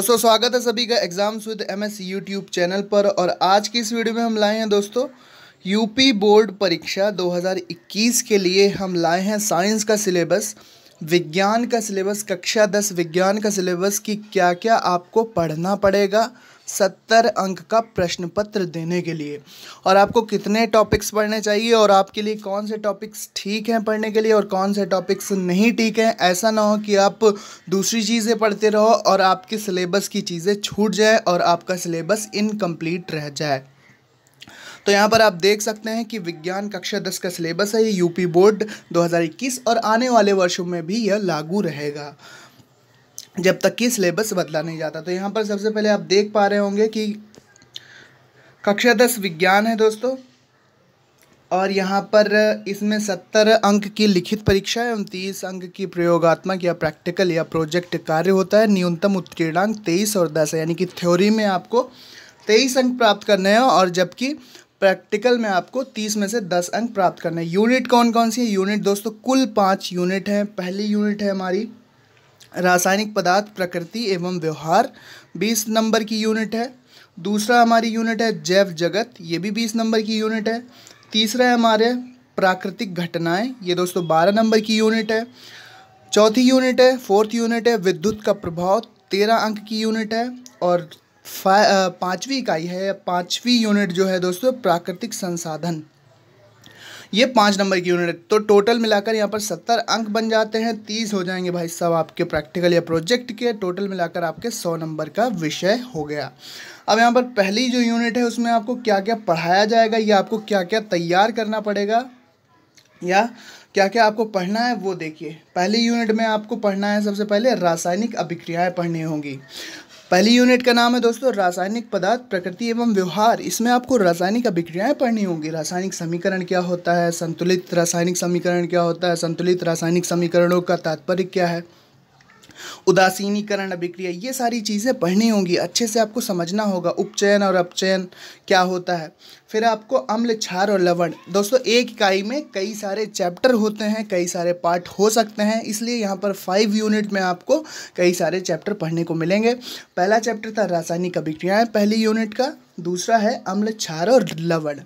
दोस्तों स्वागत है सभी का exams with MS YouTube channel पर और आज की इस वीडियो में हम लाए हैं दोस्तों यूपी बोर्ड परीक्षा 2021 के लिए हम लाए हैं साइंस का सिलेबस विज्ञान का सिलेबस कक्षा दस विज्ञान का सिलेबस की क्या क्या आपको पढ़ना पड़ेगा सत्तर अंक का प्रश्न पत्र देने के लिए और आपको कितने टॉपिक्स पढ़ने चाहिए और आपके लिए कौन से टॉपिक्स ठीक हैं पढ़ने के लिए और कौन से टॉपिक्स नहीं ठीक हैं ऐसा ना हो कि आप दूसरी चीज़ें पढ़ते रहो और आपके सिलेबस की चीज़ें छूट जाए और आपका सिलेबस इनकम्प्लीट रह जाए तो यहाँ पर आप देख सकते हैं कि विज्ञान कक्षा दस का सिलेबस है ये यूपी बोर्ड दो और आने वाले वर्षों में भी यह लागू रहेगा जब तक कि सिलेबस बदला नहीं जाता तो यहाँ पर सबसे पहले आप देख पा रहे होंगे कि कक्षा दस विज्ञान है दोस्तों और यहाँ पर इसमें सत्तर अंक की लिखित परीक्षा है उनतीस अंक की प्रयोगात्मक या प्रैक्टिकल या प्रोजेक्ट कार्य होता है न्यूनतम उत्कीर्णांक तेईस और दस है यानी कि थ्योरी में आपको तेईस अंक प्राप्त करने हैं और जबकि प्रैक्टिकल में आपको 30 में से 10 अंक प्राप्त करने यूनिट कौन कौन सी है यूनिट दोस्तों कुल पाँच यूनिट हैं पहली यूनिट है हमारी रासायनिक पदार्थ प्रकृति एवं व्यवहार 20 नंबर की यूनिट है दूसरा हमारी यूनिट है जैव जगत ये भी 20 नंबर की यूनिट है तीसरा है हमारे प्राकृतिक घटनाएं ये दोस्तों बारह नंबर की यूनिट है चौथी यूनिट है फोर्थ यूनिट है विद्युत का प्रभाव तेरह अंक की यूनिट है और पांचवी इकाई है पांचवी यूनिट जो है दोस्तों प्राकृतिक संसाधन ये पांच नंबर की यूनिट तो टोटल मिलाकर यहाँ पर सत्तर अंक बन जाते हैं तीस हो जाएंगे भाई साहब आपके प्रैक्टिकल या प्रोजेक्ट के टोटल मिलाकर आपके सौ नंबर का विषय हो गया अब यहाँ पर पहली जो यूनिट है उसमें आपको क्या क्या पढ़ाया जाएगा या आपको क्या क्या तैयार करना पड़ेगा या क्या क्या आपको पढ़ना है वो देखिए पहली यूनिट में आपको पढ़ना है सबसे पहले रासायनिक अभिक्रियाएं पढ़नी होंगी पहली यूनिट का नाम है दोस्तों रासायनिक पदार्थ प्रकृति एवं व्यवहार इसमें आपको रासायनिक अभिक्रियाएं पढ़नी होंगी रासायनिक समीकरण क्या होता है संतुलित रासायनिक समीकरण क्या होता है संतुलित रासायनिक समीकरणों का तात्पर्य क्या है उदासीनीकरण अभिक्रिया ये सारी चीज़ें पढ़नी होंगी अच्छे से आपको समझना होगा उपचयन और अपचयन क्या होता है फिर आपको अम्ल क्षार और लवण दोस्तों एक इकाई में कई सारे चैप्टर होते हैं कई सारे पार्ट हो सकते हैं इसलिए यहाँ पर फाइव यूनिट में आपको कई सारे चैप्टर पढ़ने को मिलेंगे पहला चैप्टर था रासायनिक अभिक्रियाएँ पहली यूनिट का दूसरा है अम्ल क्षार और लवण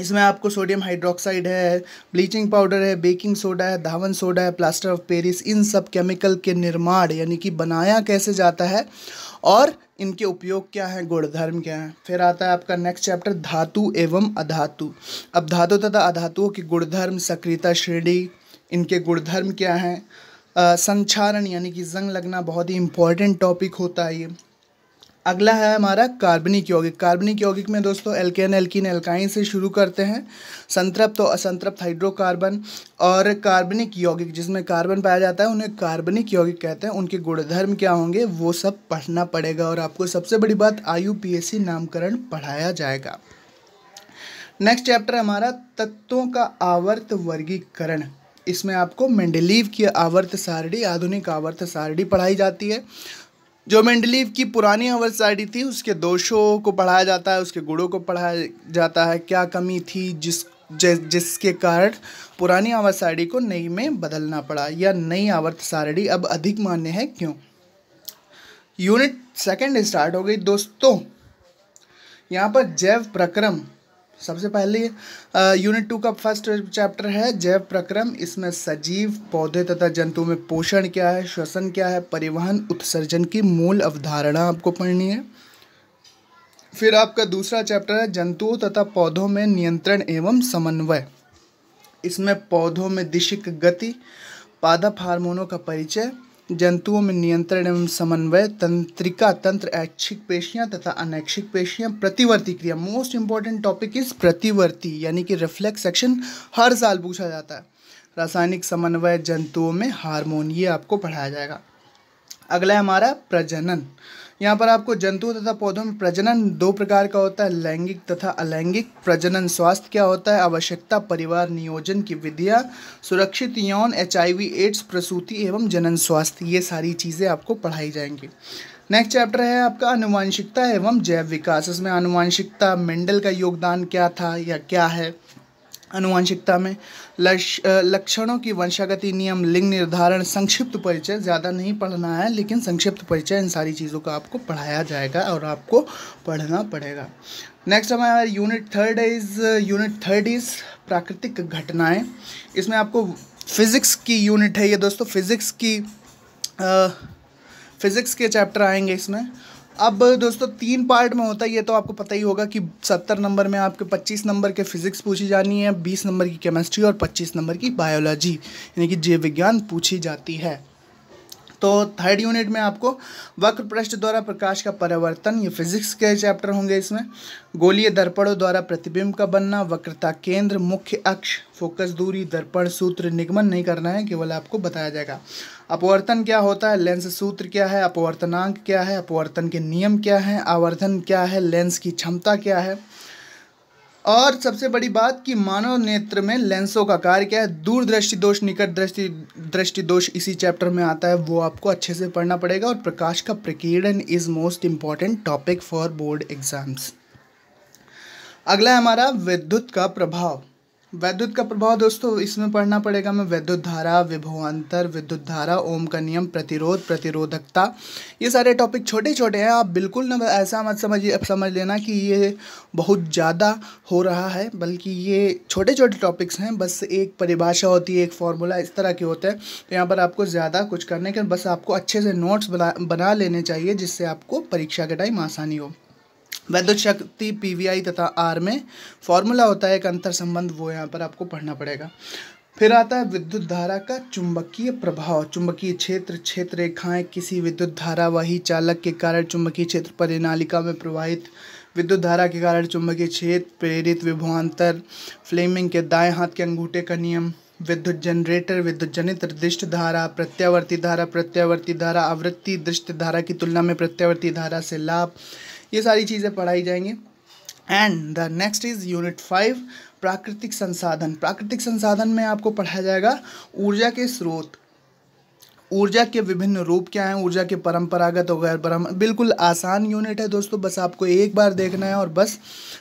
इसमें आपको सोडियम हाइड्रोक्साइड है ब्लीचिंग पाउडर है बेकिंग सोडा है धावन सोडा है प्लास्टर ऑफ पेरिस इन सब केमिकल के निर्माण यानी कि बनाया कैसे जाता है और इनके उपयोग क्या हैं गुणधर्म क्या हैं फिर आता है आपका नेक्स्ट चैप्टर धातु एवं अधातु अब धातु तथा अधातुओं की गुणधर्म सक्रियता श्रेणी इनके गुणधर्म क्या हैं संक्षारण यानी कि जंग लगना बहुत ही इंपॉर्टेंट टॉपिक होता है ये अगला है हमारा कार्बनिक यौगिक कार्बनिक यौगिक में दोस्तों एल्केन एल्किन एल्काइन से शुरू करते हैं संतृप्त और असंतृप्त हाइड्रोकार्बन और कार्बनिक यौगिक जिसमें कार्बन पाया जाता है उन्हें कार्बनिक यौगिक कहते हैं उनके गुणधर्म क्या होंगे वो सब पढ़ना पड़ेगा और आपको सबसे बड़ी बात आयु नामकरण पढ़ाया जाएगा नेक्स्ट चैप्टर हमारा तत्वों का आवर्त वर्गीकरण इसमें आपको मेंडलीव की आवर्त सारणी आधुनिक आवर्त सारणी पढ़ाई जाती है जो मेंडलीव की पुरानी हवर शायरी थी उसके दोषों को पढ़ाया जाता है उसके गुणों को पढ़ाया जाता है क्या कमी थी जिस जिस जिसके कारण पुरानी आवर्त सारणी को नई में बदलना पड़ा या नई आवर्त सारणी अब अधिक मान्य है क्यों यूनिट सेकंड स्टार्ट हो गई दोस्तों यहाँ पर जैव प्रक्रम सबसे पहले यूनिट टू का फर्स्ट चैप्टर है जैव प्रक्रम इसमें सजीव पौधे तथा जंतु में पोषण क्या है श्वसन क्या है परिवहन उत्सर्जन की मूल अवधारणा आपको पढ़नी है फिर आपका दूसरा चैप्टर है जंतुओं तथा पौधों में नियंत्रण एवं समन्वय इसमें पौधों में दिशिक गति पादप हार्मोनों का परिचय जंतुओं में नियंत्रण एवं समन्वय तंत्रिका तंत्र ऐच्छिक पेशियां तथा अनैच्छिक पेशियां प्रतिवर्ती क्रिया मोस्ट इंपॉर्टेंट टॉपिक इज प्रतिवर्ती यानी कि रिफ्लेक्स सेक्शन हर साल पूछा जाता है रासायनिक समन्वय जंतुओं में हारमोन ये आपको पढ़ाया जाएगा अगला हमारा प्रजनन यहाँ पर आपको जंतु तथा पौधों में प्रजनन दो प्रकार का होता है लैंगिक तथा अलैंगिक प्रजनन स्वास्थ्य क्या होता है आवश्यकता परिवार नियोजन की विधियाँ सुरक्षित यौन एच एड्स प्रसूति एवं जनन स्वास्थ्य ये सारी चीज़ें आपको पढ़ाई जाएंगी नेक्स्ट चैप्टर है आपका अनुवांशिकता एवं जैव विकास इसमें अनुवांशिकता मेंडल का योगदान क्या था या क्या है अनुवांशिकता में लक्षणों की वंशागति नियम लिंग निर्धारण संक्षिप्त परिचय ज़्यादा नहीं पढ़ना है लेकिन संक्षिप्त परिचय इन सारी चीज़ों का आपको पढ़ाया जाएगा और आपको पढ़ना पड़ेगा नेक्स्ट हमारा unit third is unit third is प्राकृतिक घटनाएं इसमें आपको फिज़िक्स की यूनिट है ये दोस्तों फिज़िक्स की फिज़िक्स के चैप्टर आएंगे इसमें अब दोस्तों तीन पार्ट में होता है ये तो आपको पता ही होगा कि सत्तर नंबर में आपके पच्चीस नंबर के फिजिक्स पूछी जानी है बीस नंबर की केमिस्ट्री और पच्चीस नंबर की बायोलॉजी यानी कि जीव विज्ञान पूछी जाती है तो थर्ड यूनिट में आपको वक्र पृष्ठ द्वारा प्रकाश का परिवर्तन ये फिजिक्स के चैप्टर होंगे इसमें गोलीय दर्पणों द्वारा प्रतिबिंब का बनना वक्रता केंद्र मुख्य अक्ष फोकस दूरी दर्पण सूत्र निगमन नहीं करना है केवल आपको बताया जाएगा अपवर्तन क्या होता है लेंस सूत्र क्या है अपवर्तनांक क्या है अपवर्तन के नियम क्या हैं आवर्धन क्या है लेंस की क्षमता क्या है और सबसे बड़ी बात कि मानव नेत्र में लेंसों का कार्य क्या है दूरदृष्टि दोष निकट दृष्टि दृष्टि दोष इसी चैप्टर में आता है वो आपको अच्छे से पढ़ना पड़ेगा और प्रकाश का प्रकीर्णन is most important topic for board exams अगला है हमारा विद्युत का प्रभाव वैद्युत का प्रभाव दोस्तों इसमें पढ़ना पड़ेगा हमें वैद्युत धारा विभवान्तर विद्युत धारा ओम का नियम प्रतिरोध प्रतिरोधकता ये सारे टॉपिक छोटे छोटे हैं आप बिल्कुल ना ऐसा मत समझिए अब समझ लेना कि ये बहुत ज़्यादा हो रहा है बल्कि ये छोटे छोटे टॉपिक्स हैं बस एक परिभाषा होती है एक फार्मूला इस तरह के होते हैं तो यहाँ पर आपको ज़्यादा कुछ करने के बस आपको अच्छे से नोट्स बना बना लेने चाहिए जिससे आपको परीक्षा के टाइम आसानी हो वैद्युत शक्ति पीवीआई तथा आर में फॉर्मूला होता है एक अंतर संबंध वो यहाँ पर आपको पढ़ना पड़ेगा फिर आता है विद्युत धारा का चुंबकीय प्रभाव चुंबकीय क्षेत्र क्षेत्र रेखाएं किसी विद्युत धारावाही चालक के कारण चुंबकीय क्षेत्र परिनालिका में प्रवाहित विद्युत धारा के कारण चुंबकीय क्षेत्र प्रेरित विभवान्तर फ्लेमिंग के दाएं हाथ के अंगूठे का नियम विद्युत जनरेटर विद्युत जनित दृष्ट धारा प्रत्यावर्ती धारा प्रत्यावर्ती धारा आवृत्ति दृष्ट धारा की तुलना में प्रत्यावर्ती धारा से लाभ ये सारी चीज़ें पढ़ाई जाएंगी and the next is unit five प्राकृतिक संसाधन प्राकृतिक संसाधन में आपको पढ़ाया जाएगा ऊर्जा के स्रोत ऊर्जा के विभिन्न रूप क्या हैं ऊर्जा के परंपरागत और गैर परम बिल्कुल आसान यूनिट है दोस्तों बस आपको एक बार देखना है और बस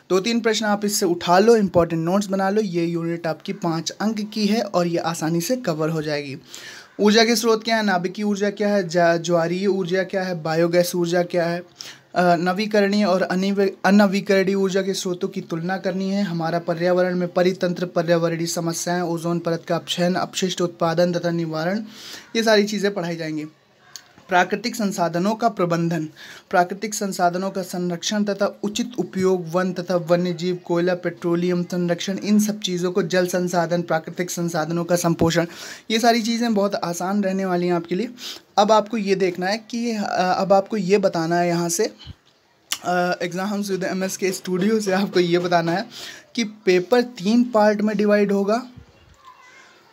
दो तीन प्रश्न आप इससे उठा लो इंपॉर्टेंट नोट्स बना लो ये यूनिट आपकी पाँच अंक की है और ये आसानी से कवर हो जाएगी ऊर्जा के स्रोत क्या है नाभिकीय ऊर्जा क्या है ज्वारीय ऊर्जा क्या है बायोगैस ऊर्जा क्या है नवीकरणीय और अनवीकरणीय ऊर्जा के स्रोतों की तुलना करनी है हमारा पर्यावरण में परितंत्र पर्यावरणीय समस्याएं ओजोन परत का अपशयन अपशिष्ट उत्पादन तथा निवारण ये सारी चीज़ें पढ़ाई जाएंगी प्राकृतिक संसाधनों का प्रबंधन प्राकृतिक संसाधनों का संरक्षण तथा उचित उपयोग वन तथा वन्य जीव कोयला पेट्रोलियम संरक्षण इन सब चीज़ों को जल संसाधन प्राकृतिक संसाधनों का संपोषण ये सारी चीज़ें बहुत आसान रहने वाली हैं आपके लिए अब आपको ये देखना है कि अब आपको ये बताना है यहाँ से exam with M K studio से आपको ये बताना है कि पेपर तीन पार्ट में डिवाइड होगा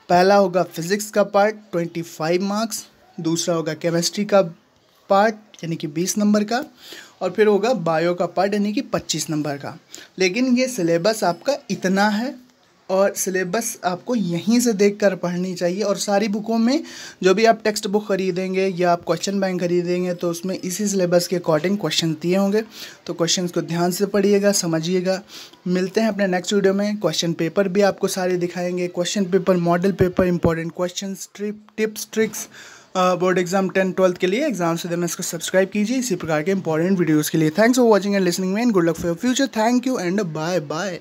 पहला होगा फिज़िक्स का पार्ट ट्वेंटी फाइव मार्क्स दूसरा होगा केमिस्ट्री का पार्ट यानी कि बीस नंबर का और फिर होगा बायो का पार्ट यानी कि पच्चीस नंबर का लेकिन ये सिलेबस आपका इतना है और सिलेबस आपको यहीं से देख कर पढ़नी चाहिए और सारी बुकों में जो भी आप टेक्स्ट बुक खरीदेंगे या आप क्वेश्चन बैंक खरीदेंगे तो उसमें इसी सिलेबस के अकॉर्डिंग क्वेश्चन दिए होंगे तो क्वेश्चन को ध्यान से पढ़िएगा समझिएगा मिलते हैं अपने नेक्स्ट वीडियो में क्वेश्चन पेपर भी आपको सारे दिखाएंगे question paper model paper important question trip tips tricks board exam ten twelfth के लिए एग्जाम से देना इसको सब्सक्राइब कीजिए इसी प्रकार के इंपॉर्टेंट वीडियोज़ के लिए thanks for watching and listening man good luck for future thank you and bye bye